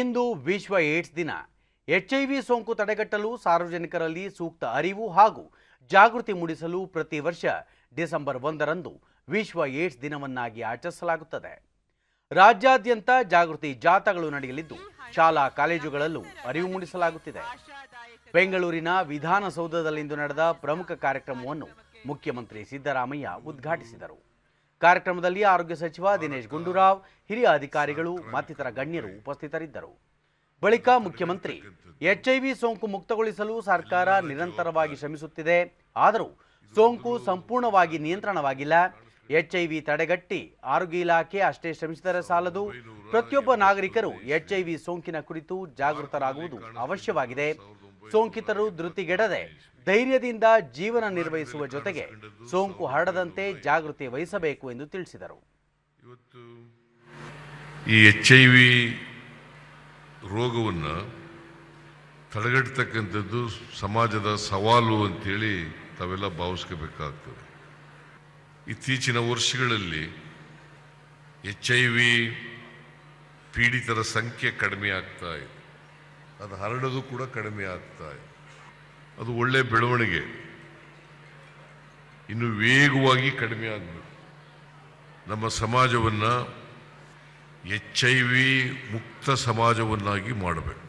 ಇಂದು ವಿಶ್ವ ಏಡ್ಸ್ ದಿನ ಎಚ್ಐವಿ ಸೋಂಕು ತಡೆಗಟ್ಟಲು ಸಾರ್ವಜನಿಕರಲ್ಲಿ ಸೂಕ್ತ ಅರಿವು ಹಾಗೂ ಜಾಗೃತಿ ಮೂಡಿಸಲು ಪ್ರತಿ ವರ್ಷ ಡಿಸೆಂಬರ್ ಒಂದರಂದು ವಿಶ್ವ ಏಡ್ಸ್ ದಿನವನ್ನಾಗಿ ಆಚರಿಸಲಾಗುತ್ತದೆ ರಾಜ್ಯಾದ್ಯಂತ ಜಾಗೃತಿ ಜಾಥಾಗಳು ನಡೆಯಲಿದ್ದು ಶಾಲಾ ಕಾಲೇಜುಗಳಲ್ಲೂ ಅರಿವು ಮೂಡಿಸಲಾಗುತ್ತಿದೆ ಬೆಂಗಳೂರಿನ ವಿಧಾನಸೌಧದಲ್ಲಿಂದು ನಡೆದ ಪ್ರಮುಖ ಕಾರ್ಯಕ್ರಮವನ್ನು ಮುಖ್ಯಮಂತ್ರಿ ಸಿದ್ದರಾಮಯ್ಯ ಉದ್ಘಾಟಿಸಿದರು ಕಾರ್ಯಕ್ರಮದಲ್ಲಿ ಆರೋಗ್ಯ ಸಚಿವ ದಿನೇಶ್ ಗುಂಡೂರಾವ್ ಹಿರಿಯ ಅಧಿಕಾರಿಗಳು ಮತ್ತಿತರ ಗಣ್ಯರು ಉಪಸ್ಥಿತರಿದ್ದರು ಬಳಿಕ ಮುಖ್ಯಮಂತ್ರಿ ಎಚ್ಐವಿ ಸೋಂಕು ಮುಕ್ತಗೊಳಿಸಲು ಸರ್ಕಾರ ನಿರಂತರವಾಗಿ ಶ್ರಮಿಸುತ್ತಿದೆ ಆದರೂ ಸೋಂಕು ಸಂಪೂರ್ಣವಾಗಿ ನಿಯಂತ್ರಣವಾಗಿಲ್ಲ ಎಚ್ಐವಿ ತಡೆಗಟ್ಟಿ ಆರೋಗ್ಯ ಇಲಾಖೆ ಅಷ್ಟೇ ಶ್ರಮಿಸಿದರೆ ಸಾಲದು ಪ್ರತಿಯೊಬ್ಬ ನಾಗರಿಕರು ಎಚ್ಐವಿ ಸೋಂಕಿನ ಕುರಿತು ಜಾಗೃತರಾಗುವುದು ಅವಶ್ಯವಾಗಿದೆ ಸೋಂಕಿತರು ಧೃತಿಗೆಡದೆ ಧೈರ್ಯದಿಂದ ಜೀವನ ನಿರ್ವಹಿಸುವ ಜೊತೆಗೆ ಸೋಂಕು ಹರಡದಂತೆ ಜಾಗೃತಿ ವಹಿಸಬೇಕು ಎಂದು ತಿಳಿಸಿದರು ಇವತ್ತು ಈ ಎಚ್ ಐ ವಿ ರೋಗವನ್ನು ತಡೆಗಟ್ಟತಕ್ಕಂಥದ್ದು ಸಮಾಜದ ಸವಾಲು ಅಂತೇಳಿ ತಾವೆಲ್ಲ ಭಾವಿಸ್ಕೋಬೇಕಾಗ್ತದೆ ಇತ್ತೀಚಿನ ವರ್ಷಗಳಲ್ಲಿ ಎಚ್ ಐ ವಿ ಪೀಡಿತರ ಸಂಖ್ಯೆ ಕಡಿಮೆ ಆಗ್ತಾ ಇದೆ ಅದು ಹರಡೋದು ಕೂಡ ಕಡಿಮೆ ಆಗ್ತಾ ಇದೆ ಅದು ಒಳ್ಳೆಯ ಬೆಳವಣಿಗೆ ಇನ್ನು ವೇಗವಾಗಿ ಕಡಿಮೆ ಆಗಬೇಕು ನಮ್ಮ ಸಮಾಜವನ್ನು ಎಚ್ ಐ ವಿ ಮುಕ್ತ ಸಮಾಜವನ್ನಾಗಿ ಮಾಡಬೇಕು